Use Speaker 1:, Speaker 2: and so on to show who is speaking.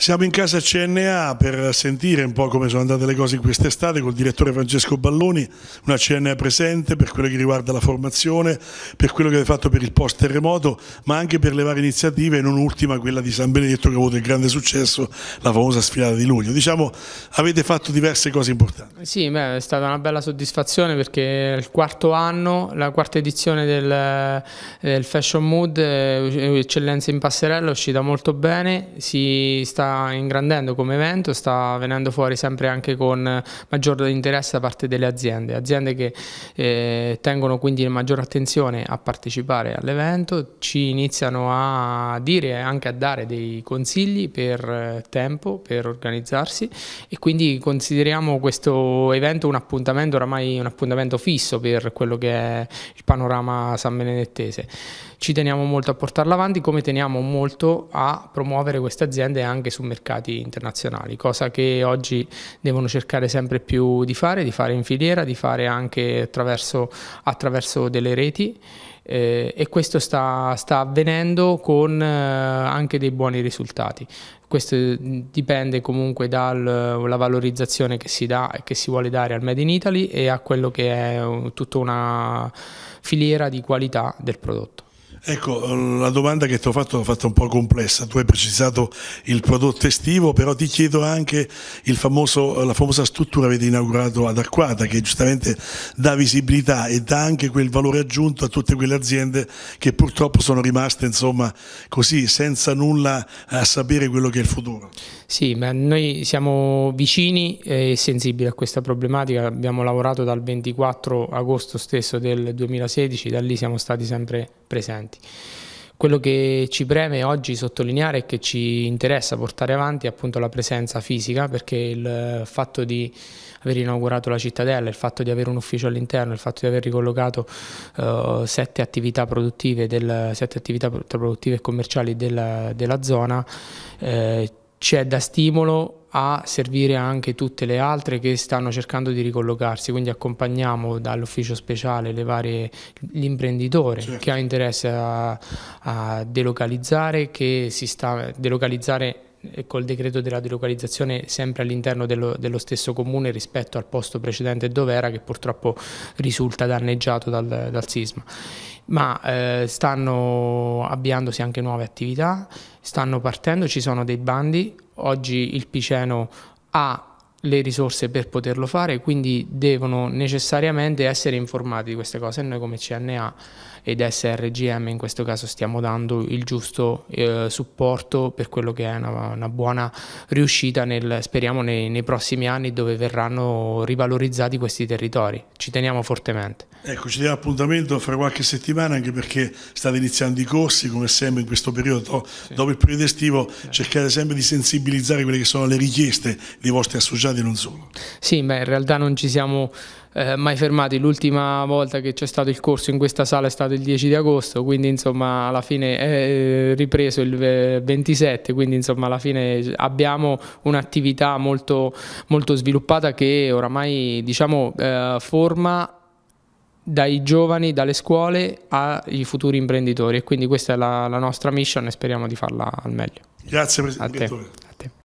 Speaker 1: Siamo in casa CNA per sentire un po' come sono andate le cose in quest'estate col direttore Francesco Balloni, una CNA presente per quello che riguarda la formazione, per quello che avete fatto per il post terremoto, ma anche per le varie iniziative, non ultima quella di San Benedetto che ha avuto il grande successo, la famosa sfilata di luglio. Diciamo, avete fatto diverse cose importanti.
Speaker 2: Sì, beh, è stata una bella soddisfazione perché il quarto anno, la quarta edizione del, del Fashion Mood, eh, Eccellenza in Passerella, è uscita molto bene, si sta ingrandendo come evento, sta venendo fuori sempre anche con maggior interesse da parte delle aziende, aziende che eh, tengono quindi maggior attenzione a partecipare all'evento, ci iniziano a dire e anche a dare dei consigli per eh, tempo, per organizzarsi e quindi consideriamo questo evento un appuntamento oramai un appuntamento fisso per quello che è il panorama san benedettese ci teniamo molto a portarla avanti come teniamo molto a promuovere queste aziende anche su mercati internazionali, cosa che oggi devono cercare sempre più di fare, di fare in filiera, di fare anche attraverso, attraverso delle reti eh, e questo sta, sta avvenendo con eh, anche dei buoni risultati. Questo dipende comunque dalla valorizzazione che si dà e che si vuole dare al Made in Italy e a quello che è eh, tutta una filiera di qualità del prodotto.
Speaker 1: Ecco, la domanda che ti ho fatto l'ho fatta un po' complessa, tu hai precisato il prodotto estivo, però ti chiedo anche famoso, la famosa struttura che avete inaugurato ad Acquata, che giustamente dà visibilità e dà anche quel valore aggiunto a tutte quelle aziende che purtroppo sono rimaste insomma così, senza nulla a sapere quello che è il futuro.
Speaker 2: Sì, ma noi siamo vicini e sensibili a questa problematica, abbiamo lavorato dal 24 agosto stesso del 2016, da lì siamo stati sempre presenti clienti. Quello che ci preme oggi sottolineare è che ci interessa portare avanti appunto la presenza fisica perché il eh, fatto di aver inaugurato la cittadella, il fatto di avere un ufficio all'interno, il fatto di aver ricollocato uh, sette, attività del, sette, attività produttive e commerciali della, della zona eh, c'è da stimolo a servire anche tutte le altre che stanno cercando di ricollocarsi, quindi accompagniamo dall'ufficio speciale varie, l'imprenditore certo. che ha interesse a, a delocalizzare, che si sta delocalizzare eh, col decreto della delocalizzazione sempre all'interno dello, dello, stesso comune rispetto al posto precedente dove era che purtroppo risulta danneggiato dal, dal sisma. Ma eh, stanno avviandosi anche nuove attività, stanno partendo, ci sono dei bandi, Oggi il Piceno ha le risorse per poterlo fare, quindi devono necessariamente essere informati di queste cose. e Noi come CNA ed SRGM in questo caso stiamo dando il giusto eh, supporto per quello che è una, una buona riuscita, nel, speriamo nei, nei, prossimi anni dove verranno rivalorizzati questi territori. Ci teniamo fortemente.
Speaker 1: Ecco, ci diamo appuntamento fra qualche settimana anche perché state iniziando i corsi come sempre in questo periodo, sì. dopo il periodo estivo, sì. cercate sempre di sensibilizzare quelle che sono le richieste dei vostri associati associati non solo. Sì, beh, in realtà
Speaker 2: non ci siamo eh, mai fermati. L'ultima volta che c'è stato il corso in questa sala è stato il 10 di agosto, quindi insomma alla fine è eh, ripreso il 27, eh, quindi insomma alla fine abbiamo un'attività molto, molto sviluppata che oramai diciamo eh, forma dai giovani, dalle scuole ai futuri imprenditori e quindi questa è la, la nostra mission e speriamo di farla al meglio. Grazie Presidente.